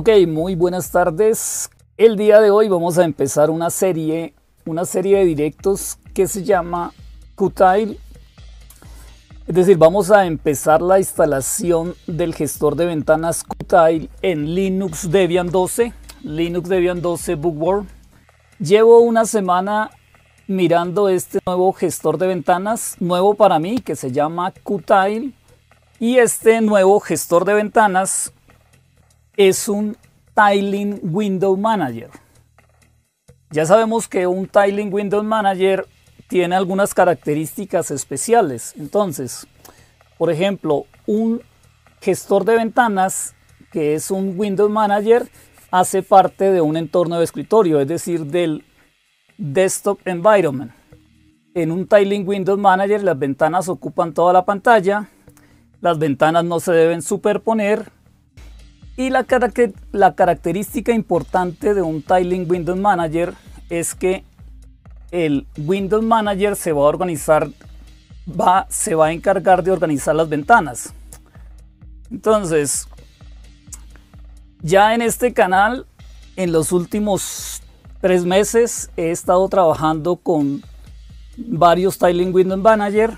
Ok, muy buenas tardes. El día de hoy vamos a empezar una serie, una serie de directos que se llama Qtile. Es decir, vamos a empezar la instalación del gestor de ventanas Qtile en Linux Debian 12, Linux Debian 12 Bookworm. Llevo una semana mirando este nuevo gestor de ventanas, nuevo para mí, que se llama Qtile. Y este nuevo gestor de ventanas es un Tiling Window Manager. Ya sabemos que un Tiling Window Manager tiene algunas características especiales. Entonces, por ejemplo, un gestor de ventanas, que es un Windows Manager, hace parte de un entorno de escritorio, es decir, del desktop environment. En un Tiling Window Manager las ventanas ocupan toda la pantalla, las ventanas no se deben superponer, y la, característica importante de un Tiling Windows Manager es que el Windows Manager se va a organizar, se va a encargar de organizar las ventanas. Entonces, ya en este canal, en los últimos tres meses, he estado trabajando con varios Tiling Windows Manager.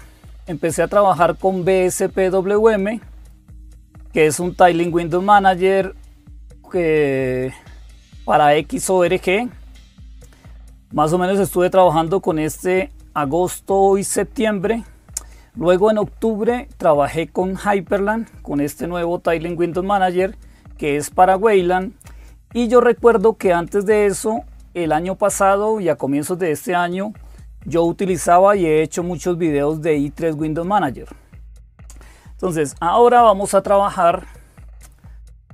Empecé a trabajar con BSPWM, que es un Tiling Windows Manager que para XORG. Más o menos estuve trabajando con este agosto y septiembre. Luego en octubre trabajé con Hyperland, con este nuevo Tiling Windows Manager que es para Wayland. Y yo recuerdo que antes de eso, el año pasado y a comienzos de este año, yo utilizaba y he hecho muchos videos de i3 Windows Manager. Entonces, ahora vamos a trabajar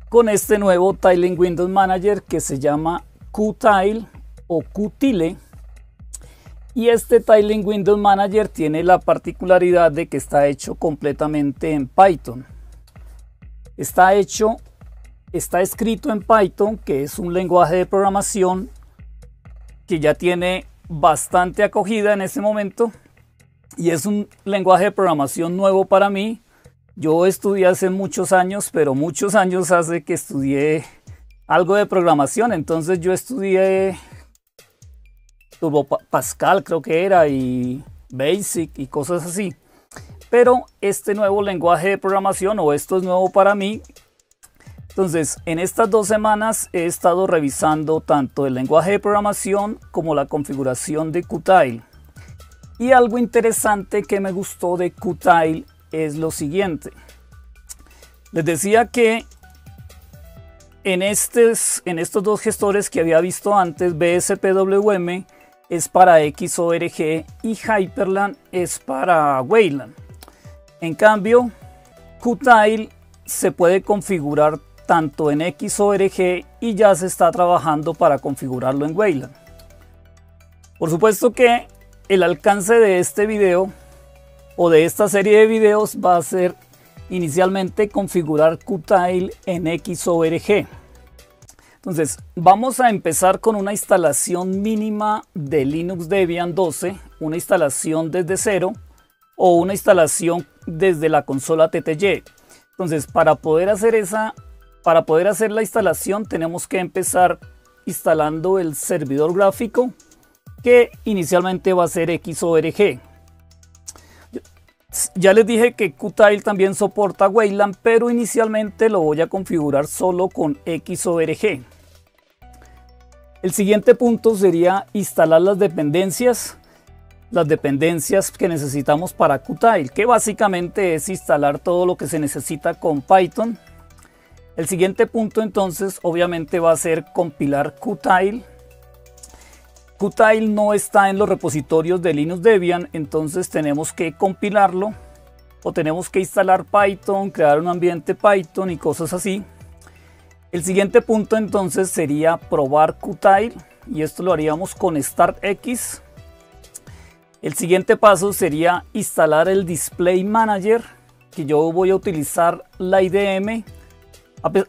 con este nuevo Tiling Windows Manager que se llama Qtile o Qtile. Y este Tiling Windows Manager tiene la particularidad de que está hecho completamente en Python. Está hecho, está escrito en Python, que es un lenguaje de programación que ya tiene bastante acogida en este momento. Y es un lenguaje de programación nuevo para mí yo estudié hace muchos años, pero muchos años hace que estudié algo de programación. Entonces yo estudié Turbo Pascal, creo que era, y Basic y cosas así. Pero este nuevo lenguaje de programación, o esto es nuevo para mí, entonces, en estas dos semanas he estado revisando tanto el lenguaje de programación como la configuración de Qtile. Y algo interesante que me gustó de Qtile es lo siguiente. Les decía que en, en estos dos gestores que había visto antes, BSPWM es para XORG y Hyperland es para Wayland. En cambio, Qtile se puede configurar tanto en XORG y ya se está trabajando para configurarlo en Wayland. Por supuesto que el alcance de este video o de esta serie de videos va a ser inicialmente configurar Qtile en XORG. Entonces, vamos a empezar con una instalación mínima de Linux Debian 12, una instalación desde cero o una instalación desde la consola TTY. Entonces, para poder hacer esa, para poder hacer la instalación tenemos que empezar instalando el servidor gráfico que inicialmente va a ser XORG. Ya les dije que Qtile también soporta Wayland, pero inicialmente lo voy a configurar solo con XORG. El siguiente punto sería instalar las dependencias, las dependencias que necesitamos para Qtile, que básicamente es instalar todo lo que se necesita con Python. El siguiente punto entonces obviamente va a ser compilar Qtile Qtile no está en los repositorios de Linux Debian, entonces tenemos que compilarlo o tenemos que instalar Python, crear un ambiente Python y cosas así. El siguiente punto entonces sería probar Qtile y esto lo haríamos con StartX. El siguiente paso sería instalar el Display Manager que yo voy a utilizar la IDM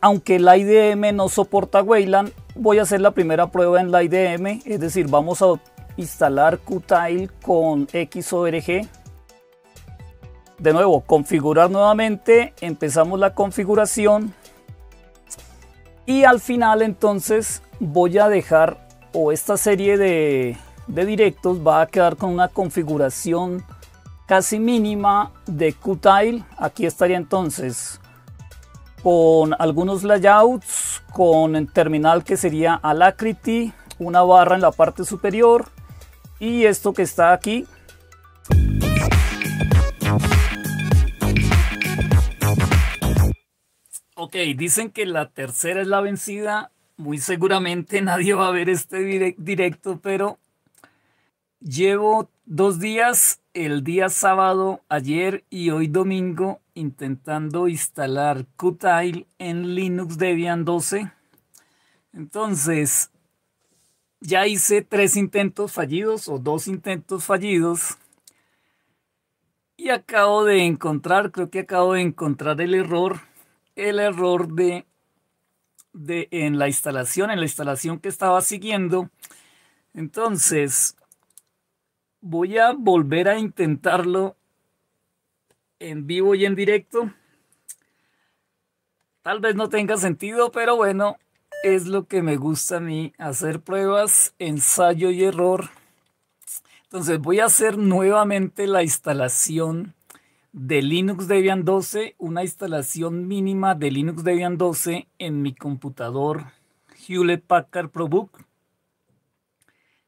aunque la IDM no soporta Wayland, voy a hacer la primera prueba en la IDM, es decir, vamos a instalar Qtile con XORG. De nuevo, configurar nuevamente, empezamos la configuración y al final entonces voy a dejar o esta serie de, de directos va a quedar con una configuración casi mínima de Qtile. Aquí estaría entonces con algunos layouts, con el terminal que sería Alacrity, una barra en la parte superior y esto que está aquí. Ok, dicen que la tercera es la vencida. Muy seguramente nadie va a ver este directo, pero llevo dos días el día sábado, ayer y hoy domingo intentando instalar Qtile en Linux Debian 12. Entonces, ya hice tres intentos fallidos o dos intentos fallidos. Y acabo de encontrar, creo que acabo de encontrar el error, el error de, de en la instalación, en la instalación que estaba siguiendo. Entonces, Voy a volver a intentarlo en vivo y en directo. Tal vez no tenga sentido, pero bueno, es lo que me gusta a mí, hacer pruebas, ensayo y error. Entonces voy a hacer nuevamente la instalación de Linux Debian 12, una instalación mínima de Linux Debian 12 en mi computador Hewlett Packard ProBook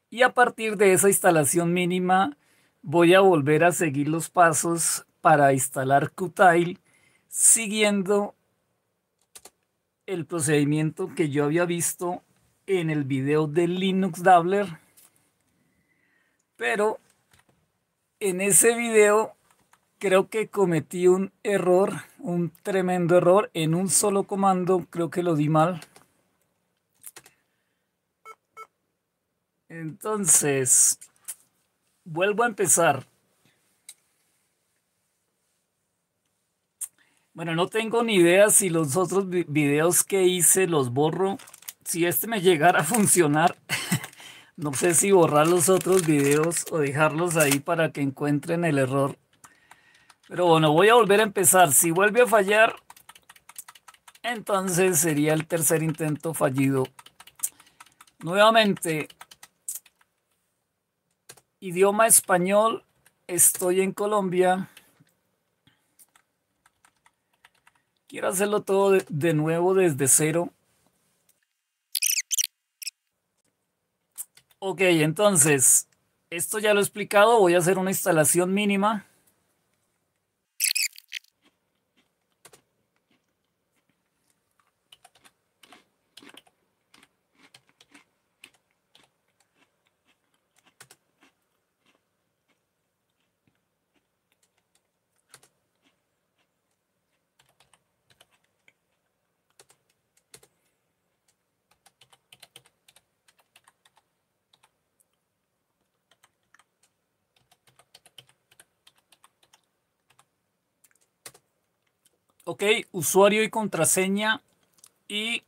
y a partir de esa instalación mínima voy a volver a seguir los pasos para instalar Qtile siguiendo el procedimiento que yo había visto en el video de Linux Dabbler pero en ese video creo que cometí un error, un tremendo error en un solo comando, creo que lo di mal Entonces, vuelvo a empezar. Bueno, no tengo ni idea si los otros videos que hice los borro. Si este me llegara a funcionar, no sé si borrar los otros videos o dejarlos ahí para que encuentren el error. Pero bueno, voy a volver a empezar. Si vuelve a fallar, entonces sería el tercer intento fallido. Nuevamente, Idioma español, estoy en Colombia. Quiero hacerlo todo de, nuevo desde cero. Ok, entonces, esto ya lo he explicado. Voy a hacer una instalación mínima. usuario y contraseña y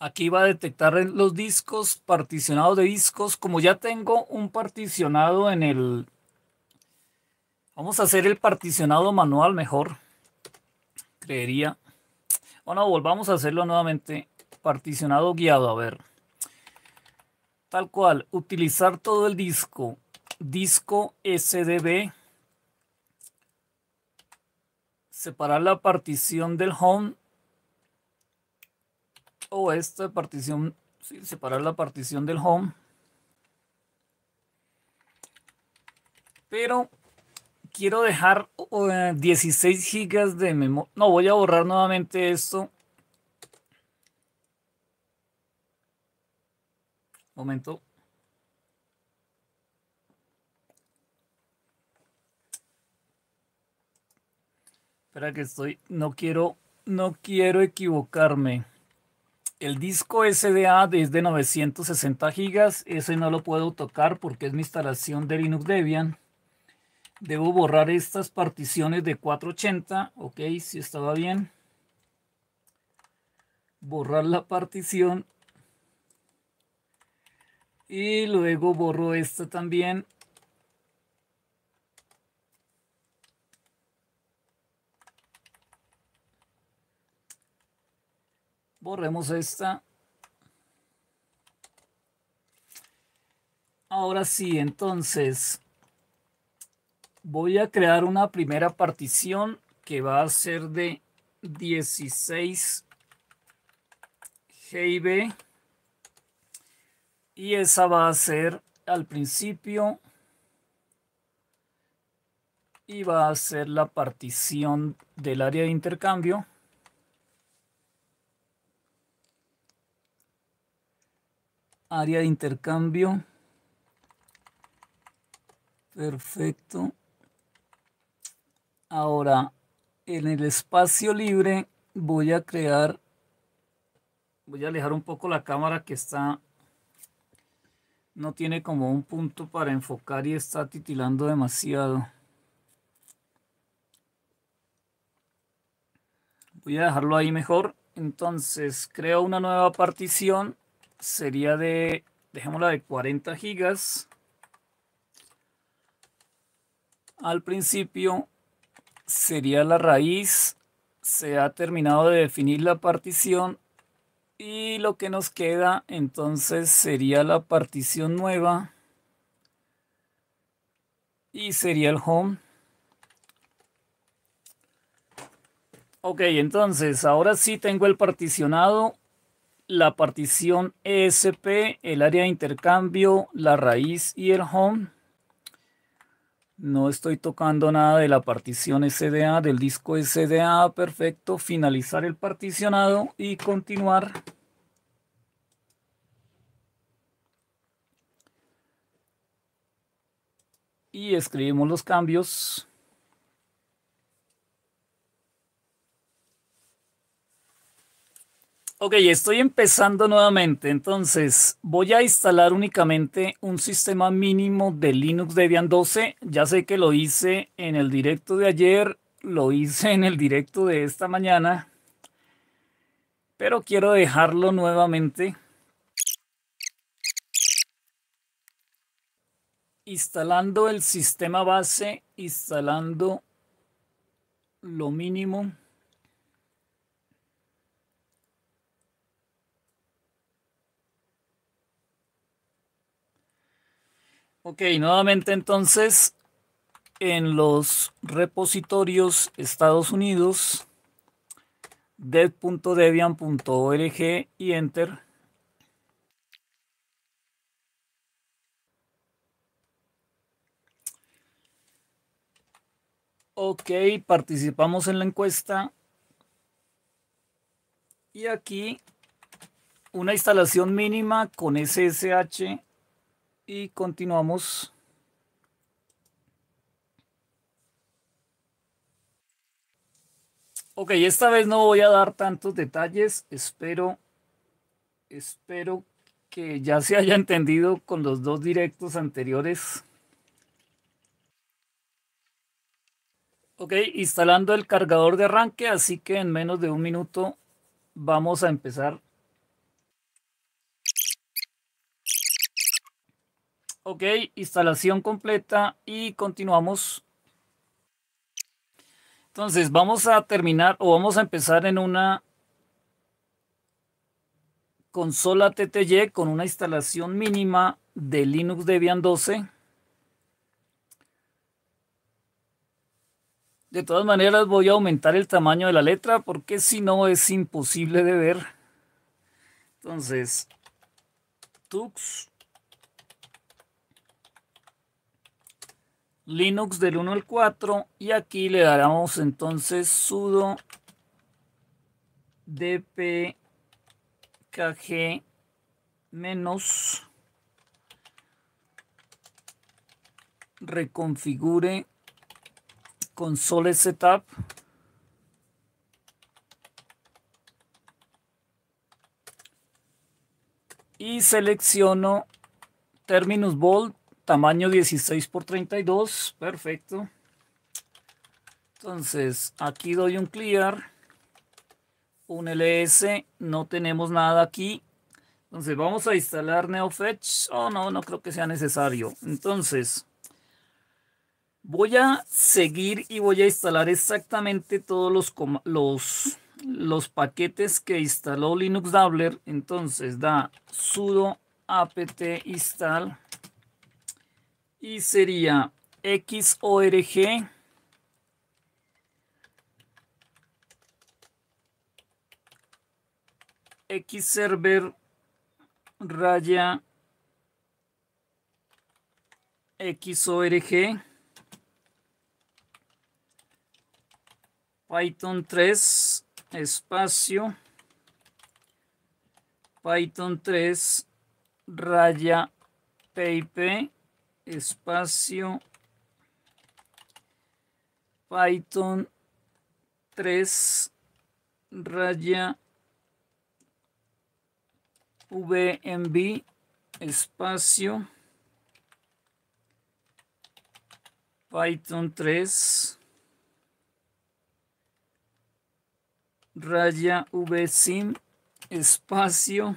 aquí va a detectar los discos, particionados de discos. Como ya tengo un particionado en el... Vamos a hacer el particionado manual mejor, creería. Bueno, volvamos a hacerlo nuevamente. Particionado guiado, a ver. Tal cual, utilizar todo el disco. Disco SDB separar la partición del home o esta partición, sí, separar la partición del home. Pero quiero dejar 16 eh, gigas de memoria. No, voy a borrar nuevamente esto. Momento. Espera que estoy, no quiero, no quiero equivocarme. El disco SDA es de 960 gigas, ese no lo puedo tocar porque es mi instalación de Linux Debian. Debo borrar estas particiones de 480, ok, si estaba bien. Borrar la partición. Y luego borro esta también Borremos esta. Ahora sí, entonces voy a crear una primera partición que va a ser de 16 GB y esa va a ser al principio y va a ser la partición del área de intercambio. área de intercambio. Perfecto. Ahora, en el espacio libre voy a crear, voy a alejar un poco la cámara que está, no tiene como un punto para enfocar y está titilando demasiado. Voy a dejarlo ahí mejor. Entonces creo una nueva partición sería de, dejémosla de 40 gigas. Al principio sería la raíz, se ha terminado de definir la partición y lo que nos queda entonces sería la partición nueva y sería el home. Ok, entonces ahora sí tengo el particionado la partición ESP, el área de intercambio, la raíz y el home. No estoy tocando nada de la partición SDA, del disco SDA, perfecto. Finalizar el particionado y continuar. Y escribimos los cambios. Ok, estoy empezando nuevamente, entonces voy a instalar únicamente un sistema mínimo de Linux Debian 12. Ya sé que lo hice en el directo de ayer, lo hice en el directo de esta mañana, pero quiero dejarlo nuevamente. Instalando el sistema base, instalando lo mínimo. Ok, nuevamente entonces en los repositorios Estados Unidos, dev.debian.org y enter. Ok, participamos en la encuesta. Y aquí una instalación mínima con SSH y continuamos. Ok, esta vez no voy a dar tantos detalles. Espero, espero que ya se haya entendido con los dos directos anteriores. Ok, instalando el cargador de arranque, así que en menos de un minuto vamos a empezar Ok, instalación completa y continuamos. Entonces vamos a terminar o vamos a empezar en una consola TTY con una instalación mínima de Linux Debian 12. De todas maneras voy a aumentar el tamaño de la letra porque si no es imposible de ver. Entonces, tux Linux del 1 al 4 y aquí le daremos entonces sudo dpkg menos reconfigure console setup y selecciono terminus bold Tamaño 16 por 32. Perfecto. Entonces, aquí doy un clear. Un ls. No tenemos nada aquí. Entonces, vamos a instalar NeoFetch. Oh, no, no creo que sea necesario. Entonces, voy a seguir y voy a instalar exactamente todos los, los, los paquetes que instaló Linux Dabbler. Entonces, da sudo apt install y sería xorg xserver raya xorg Python 3 espacio Python 3 raya pip espacio Python 3 raya VMB espacio Python 3 raya VSIM espacio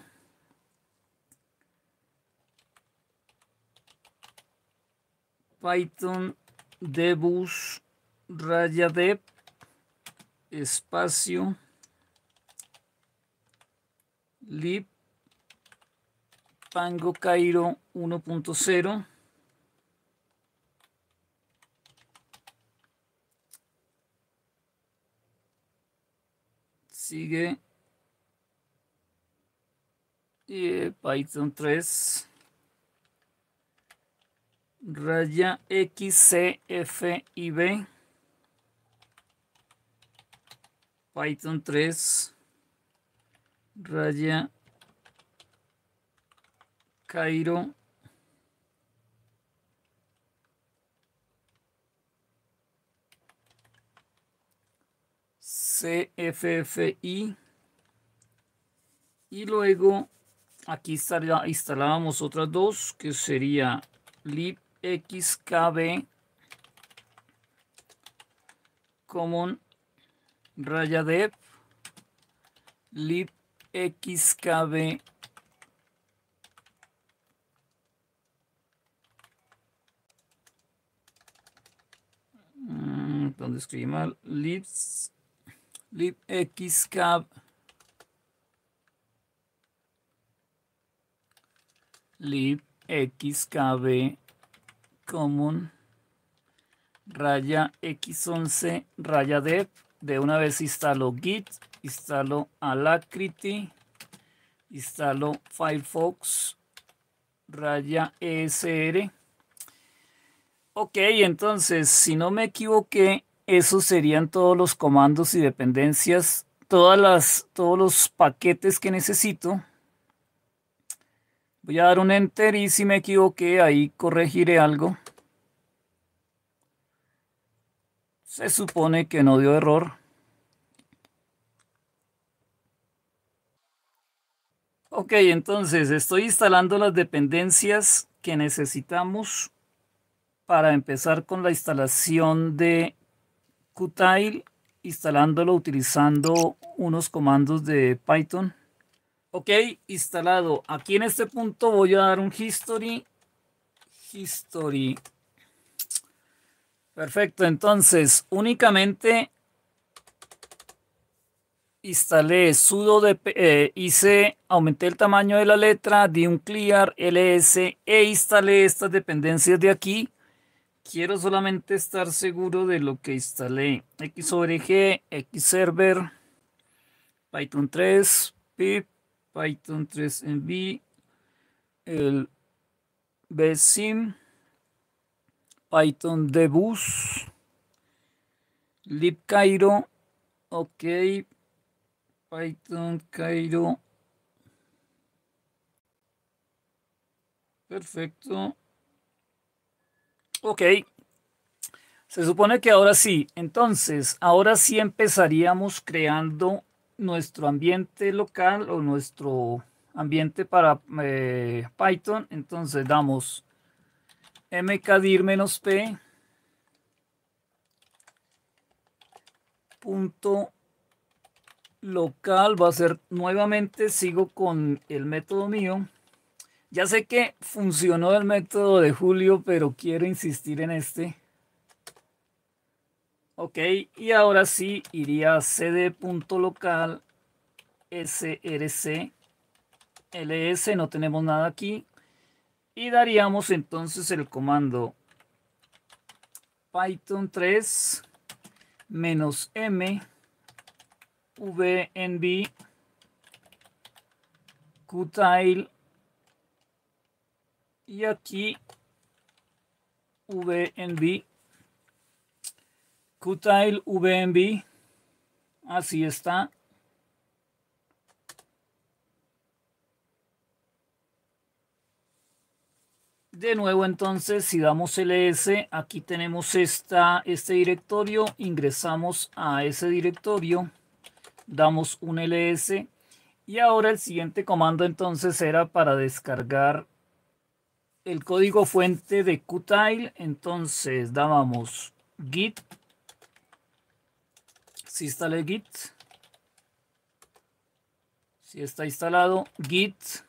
Python debus raya dev espacio lib pango cairo 1.0 sigue y eh, Python 3 raya B. Python 3 raya Cairo CFFI y luego aquí instalábamos otras dos que sería lib XKB común raya dev cabe mm, donde escribí mal xkb x xkb común raya x11 raya dev. De una vez instalo Git, instalo Alacrity, instalo Firefox raya ESR. Ok, entonces, si no me equivoqué, esos serían todos los comandos y dependencias, todas las, todos los paquetes que necesito Voy a dar un enter y si me equivoqué, ahí corregiré algo. Se supone que no dio error. Ok, entonces estoy instalando las dependencias que necesitamos para empezar con la instalación de Qtile, instalándolo utilizando unos comandos de Python. Ok, instalado. Aquí en este punto voy a dar un history. History. Perfecto, entonces únicamente instalé sudo de eh, hice, aumenté el tamaño de la letra, di un clear ls e instalé estas dependencias de aquí. Quiero solamente estar seguro de lo que instalé. X sobre G, X server, Python 3, pip, Python 3 nb el BSIM, Python Debus, libcairo, ok, Python Cairo, perfecto, ok, se supone que ahora sí, entonces, ahora sí empezaríamos creando nuestro ambiente local o nuestro ambiente para eh, Python. Entonces damos mkdir-p punto local va a ser nuevamente sigo con el método mío ya sé que funcionó el método de Julio pero quiero insistir en este Ok, y ahora sí iría a cd.local src ls, no tenemos nada aquí. Y daríamos entonces el comando python 3 menos m vnb qtile y aquí vnb Qtile VMB. Así está. De nuevo entonces, si damos ls, e aquí tenemos esta, este directorio, ingresamos a ese directorio, damos un ls y ahora el siguiente comando entonces era para descargar el código fuente de Qtile, entonces dábamos git instale git. Si está instalado git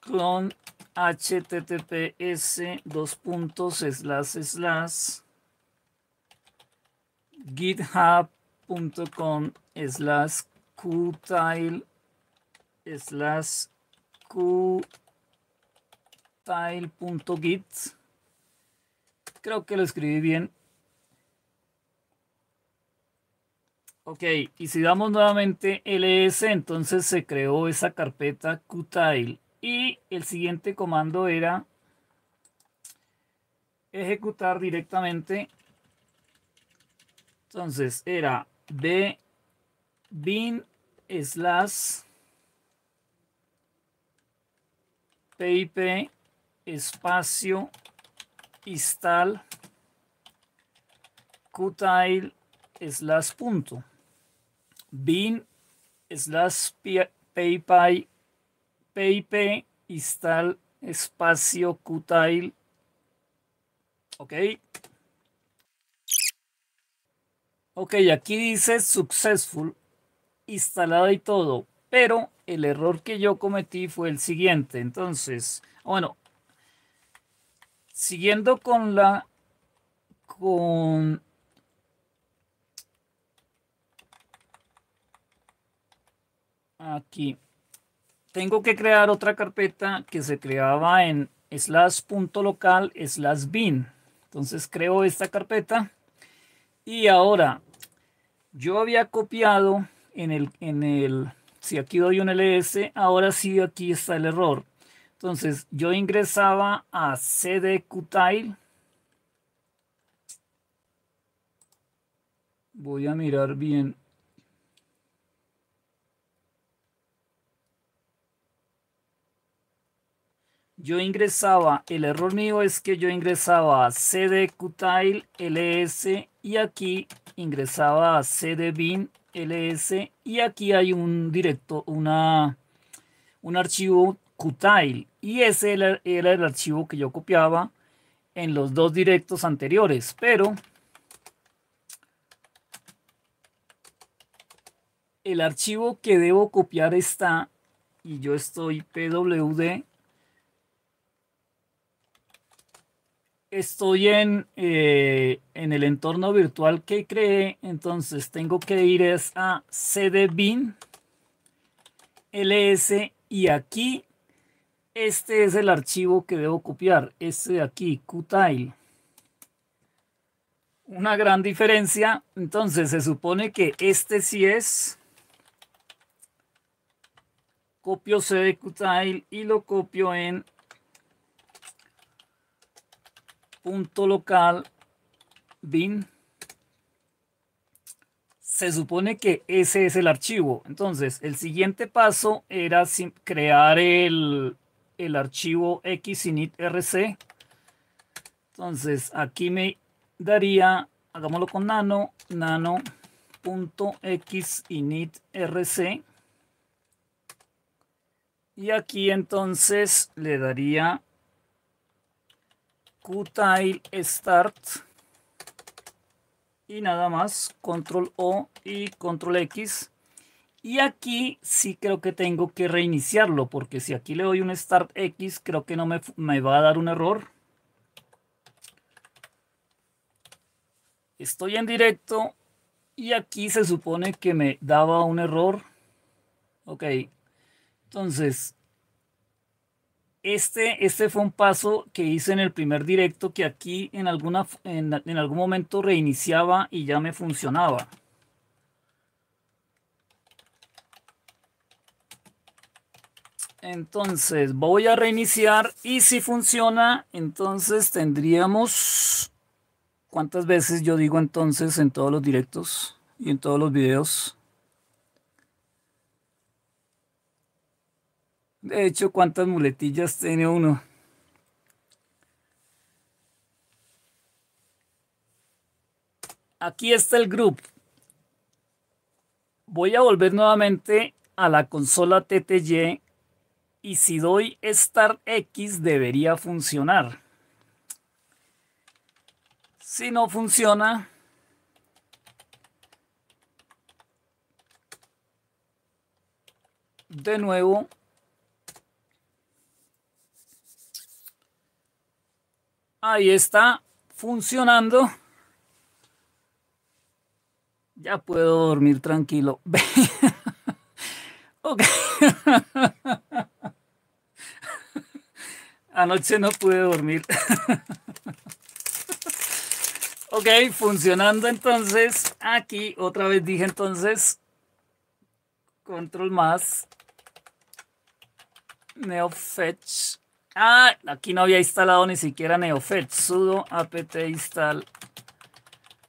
clone https dos puntos slash slash github.com slash qtile slash qtile.git creo que lo escribí bien Ok, y si damos nuevamente ls, entonces se creó esa carpeta qtile. Y el siguiente comando era ejecutar directamente. Entonces era b bin slash pip espacio install qtile slash punto bin slash paypay pip install espacio qtile ok ok aquí dice successful instalada y todo pero el error que yo cometí fue el siguiente entonces bueno siguiendo con la con aquí. Tengo que crear otra carpeta que se creaba en slash.local slash bin. Entonces creo esta carpeta. Y ahora, yo había copiado en el, en el, si aquí doy un ls, ahora sí aquí está el error. Entonces yo ingresaba a cdqtile. Voy a mirar bien yo ingresaba, el error mío es que yo ingresaba cutile ls y aquí ingresaba cdbin ls y aquí hay un directo, una, un archivo qtile y ese era, era el archivo que yo copiaba en los dos directos anteriores, pero el archivo que debo copiar está y yo estoy pwd estoy en, eh, en el entorno virtual que creé, entonces tengo que ir a cdbin ls y aquí este es el archivo que debo copiar, este de aquí, qtile. Una gran diferencia, entonces se supone que este sí es copio cdqtile y lo copio en punto local bin se supone que ese es el archivo. Entonces, el siguiente paso era crear el, el archivo xinitrc. Entonces, aquí me daría, hagámoslo con nano, rc Y aquí entonces le daría Qtile Start. Y nada más, Control O y Control X. Y aquí sí creo que tengo que reiniciarlo, porque si aquí le doy un Start X, creo que no me, me va a dar un error. Estoy en directo y aquí se supone que me daba un error. Ok, entonces este, este, fue un paso que hice en el primer directo que aquí en, alguna, en, en algún momento reiniciaba y ya me funcionaba. Entonces voy a reiniciar y si funciona, entonces tendríamos... ¿Cuántas veces yo digo entonces en todos los directos y en todos los videos? De hecho, ¿cuántas muletillas tiene uno? Aquí está el group. Voy a volver nuevamente a la consola TTY y si doy Start X debería funcionar. Si no funciona, de nuevo Ahí está funcionando. Ya puedo dormir tranquilo. ok. Anoche no pude dormir. ok, funcionando entonces. Aquí otra vez dije entonces. Control más. Neo fetch. Ah, aquí no había instalado ni siquiera NeoFetch. sudo apt install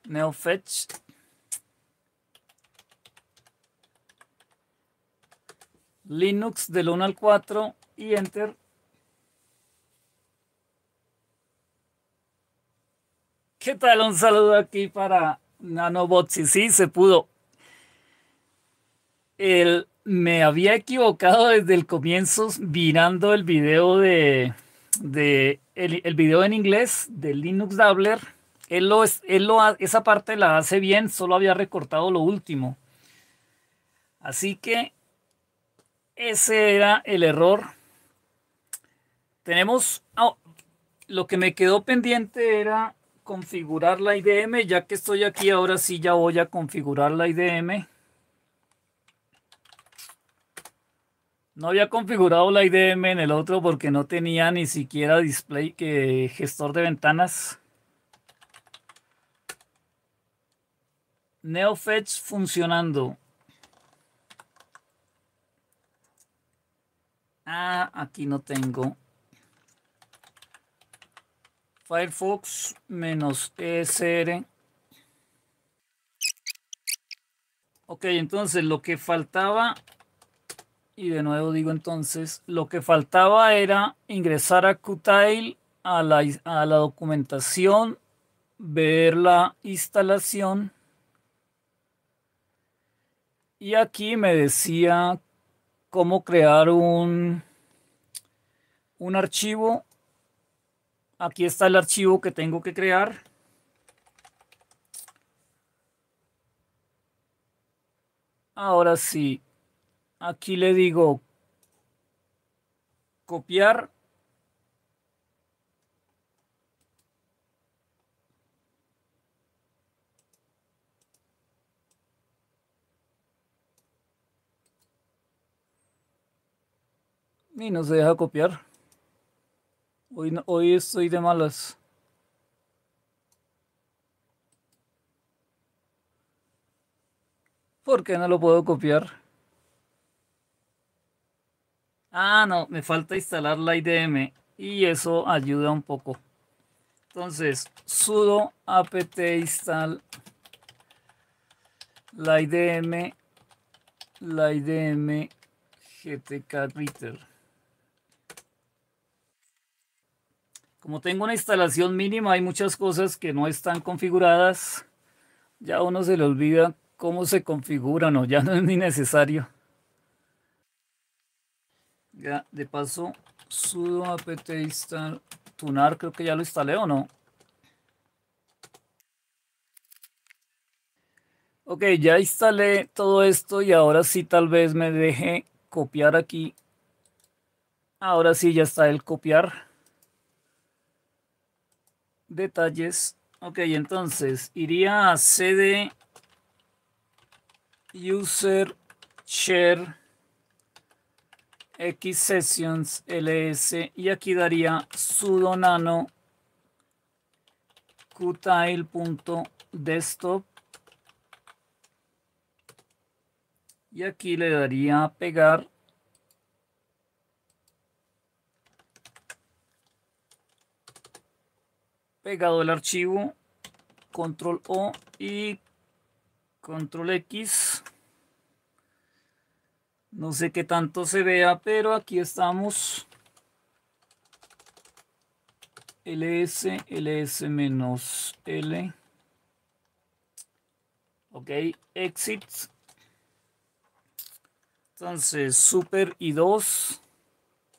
NeoFetch. Linux del 1 al 4 y enter. ¿Qué tal? Un saludo aquí para Nanobots. Y sí, se pudo. El me había equivocado desde el comienzo mirando el video de, el, video en inglés de Linux Doubler. Él lo, él lo, esa parte la hace bien, solo había recortado lo último. Así que ese era el error. Tenemos, oh, lo que me quedó pendiente era configurar la IDM, ya que estoy aquí, ahora sí ya voy a configurar la IDM. No había configurado la IDM en el otro porque no tenía ni siquiera display que gestor de ventanas. NeoFetch funcionando. Ah, aquí no tengo. Firefox menos ESR. Ok, entonces lo que faltaba y de nuevo digo entonces, lo que faltaba era ingresar a Qtile, a la, documentación, ver la instalación. Y aquí me decía cómo crear un, un archivo. Aquí está el archivo que tengo que crear. Ahora sí, Aquí le digo copiar. Y no se deja copiar. Hoy, hoy estoy de malas. Porque no lo puedo copiar? Ah, no, me falta instalar la IDM y eso ayuda un poco. Entonces, sudo apt install la IDM, la IDM GTK Como tengo una instalación mínima, hay muchas cosas que no están configuradas. Ya uno se le olvida cómo se configuran o ya no es ni necesario. Ya, de paso, sudo apt install tunar, creo que ya lo instalé o no. Ok, ya instalé todo esto y ahora sí tal vez me deje copiar aquí. Ahora sí ya está el copiar. Detalles. Ok, entonces iría a cd user share X Sessions LS y aquí daría sudo nano qtile.desktop y aquí le daría pegar pegado el archivo control O y control X no sé qué tanto se vea, pero aquí estamos. LS, LS L. Ok, exit. Entonces, super y 2.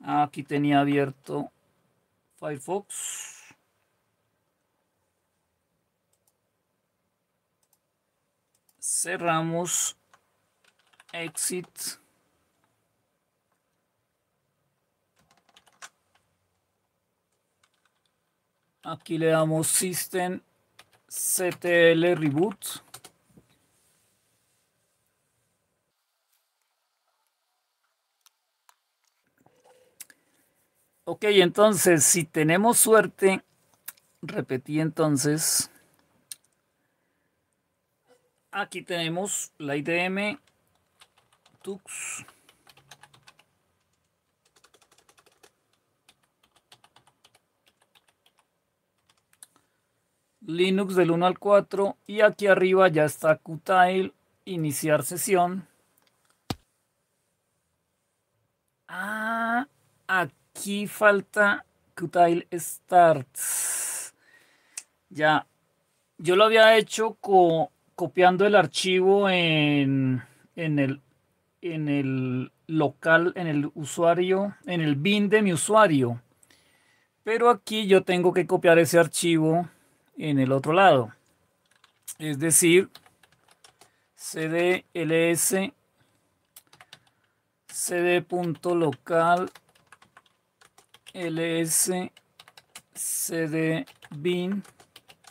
Aquí tenía abierto Firefox. Cerramos. Exit. Aquí le damos System CTL Reboot. Ok, entonces, si tenemos suerte, repetí entonces. Aquí tenemos la IDM Tux. Linux del 1 al 4 y aquí arriba ya está Qtile, iniciar sesión. Ah, aquí falta Qtile starts Ya, yo lo había hecho copiando el archivo en, en, el, en el local, en el usuario, en el bin de mi usuario. Pero aquí yo tengo que copiar ese archivo en el otro lado. Es decir, cd cdls cd.local ls cd bin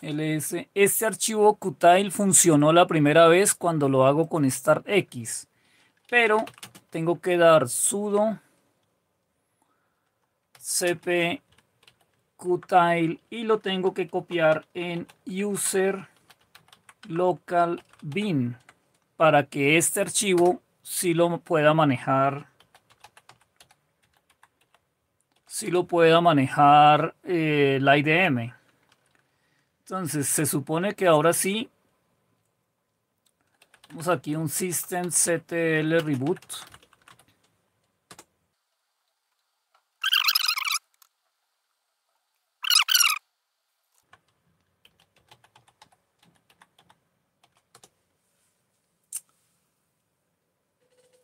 ls. Este archivo Qtile funcionó la primera vez cuando lo hago con start x pero tengo que dar sudo cp Qtile y lo tengo que copiar en user local bin para que este archivo si sí lo pueda manejar si sí lo pueda manejar eh, la IDM entonces se supone que ahora sí vamos aquí un systemctl reboot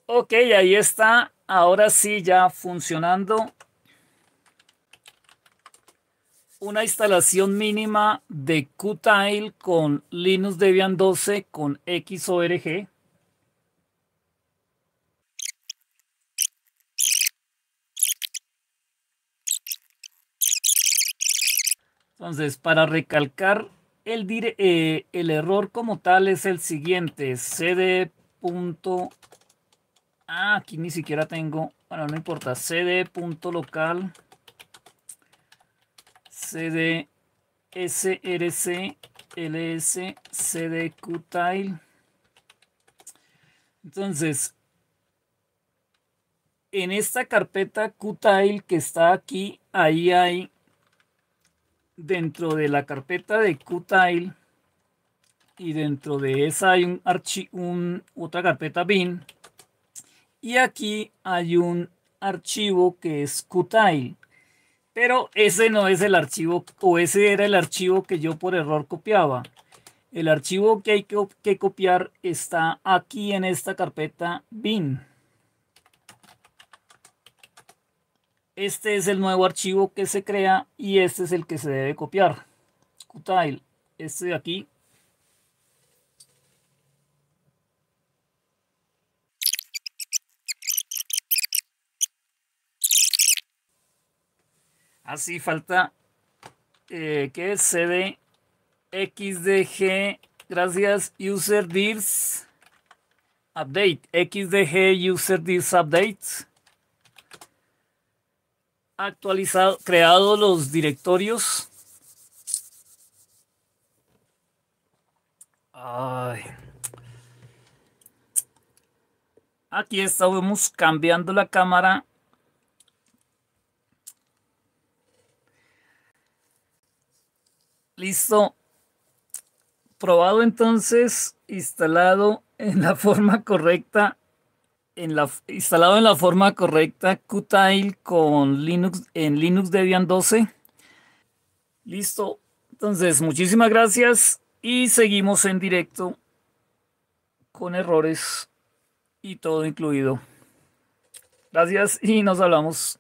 Ok, ahí está. Ahora sí ya funcionando una instalación mínima de Qtile con Linux Debian 12 con XORG. Entonces, para recalcar eh, el, error como tal es el siguiente, cd. Ah, aquí ni siquiera tengo. Bueno, no importa. cd.local cd src ls qtile. Entonces, en esta carpeta qtile que está aquí, ahí hay dentro de la carpeta de qtile y dentro de esa hay un, un otra carpeta bin y aquí hay un archivo que es Qtile. Pero ese no es el archivo, o ese era el archivo que yo por error copiaba. El archivo que hay que, copiar está aquí en esta carpeta bin. Este es el nuevo archivo que se crea y este es el que se debe copiar. Qtile, este de aquí Así falta eh, que que cd xdg. Gracias, user update. xdg user dirs update. Actualizado, creado los directorios. Aquí estamos cambiando la cámara Listo. Probado entonces, instalado en la forma correcta, en la, instalado en la forma correcta, Qtile con Linux en Linux Debian 12. Listo. Entonces, muchísimas gracias y seguimos en directo con errores y todo incluido. Gracias y nos hablamos.